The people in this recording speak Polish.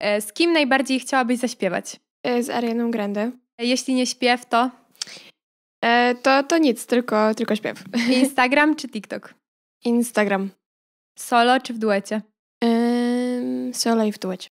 E, z kim najbardziej chciałabyś zaśpiewać? E, z Arianą Grande. E, jeśli nie śpiew, to? E, to, to nic, tylko, tylko śpiew. Instagram czy TikTok? Instagram. Solo czy w duecie? solo i w duecie.